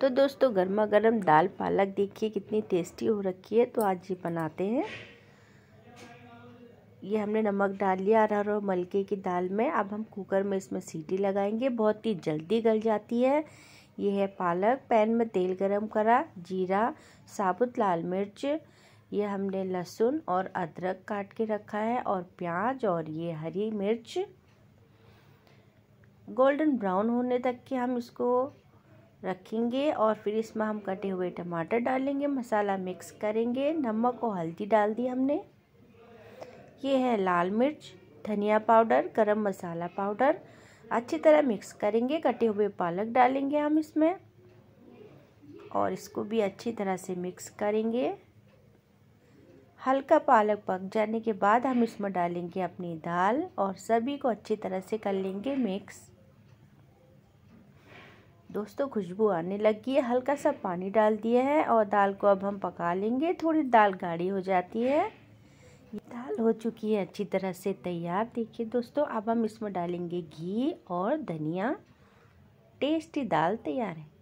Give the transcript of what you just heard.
तो दोस्तों गर्मा गर्म दाल पालक देखिए कितनी टेस्टी हो रखी है तो आज ये बनाते हैं ये हमने नमक डाल लिया अरहर और मलके की दाल में अब हम कुकर में इसमें सीटी लगाएंगे बहुत ही जल्दी गल जाती है ये है पालक पैन में तेल गरम करा जीरा साबुत लाल मिर्च ये हमने लहसुन और अदरक काट के रखा है और प्याज और ये हरी मिर्च गोल्डन ब्राउन होने तक के हम इसको रखेंगे और फिर इसमें हम कटे हुए टमाटर डालेंगे मसाला मिक्स करेंगे नमक और हल्दी डाल दी हमने ये है लाल मिर्च धनिया पाउडर गरम मसाला पाउडर अच्छी तरह मिक्स करेंगे कटे हुए पालक डालेंगे हम इसमें और इसको भी अच्छी तरह से मिक्स करेंगे हल्का पालक पक जाने के बाद हम इसमें डालेंगे अपनी दाल और सभी को अच्छी तरह से कर लेंगे मिक्स दोस्तों खुशबू आने लगी है हल्का सा पानी डाल दिया है और दाल को अब हम पका लेंगे थोड़ी दाल गाढ़ी हो जाती है ये दाल हो चुकी है अच्छी तरह से तैयार देखिए दोस्तों अब हम इसमें डालेंगे घी और धनिया टेस्टी दाल तैयार है